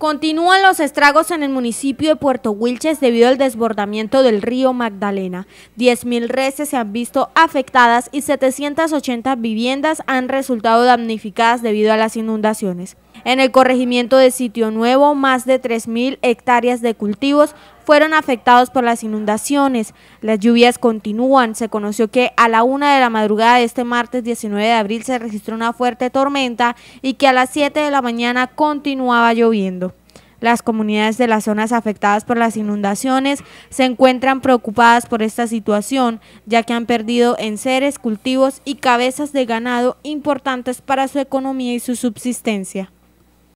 Continúan los estragos en el municipio de Puerto Wilches debido al desbordamiento del río Magdalena. 10.000 reses se han visto afectadas y 780 viviendas han resultado damnificadas debido a las inundaciones. En el corregimiento de Sitio Nuevo, más de 3.000 hectáreas de cultivos fueron afectados por las inundaciones. Las lluvias continúan. Se conoció que a la una de la madrugada de este martes 19 de abril se registró una fuerte tormenta y que a las 7 de la mañana continuaba lloviendo. Las comunidades de las zonas afectadas por las inundaciones se encuentran preocupadas por esta situación, ya que han perdido enseres, cultivos y cabezas de ganado importantes para su economía y su subsistencia.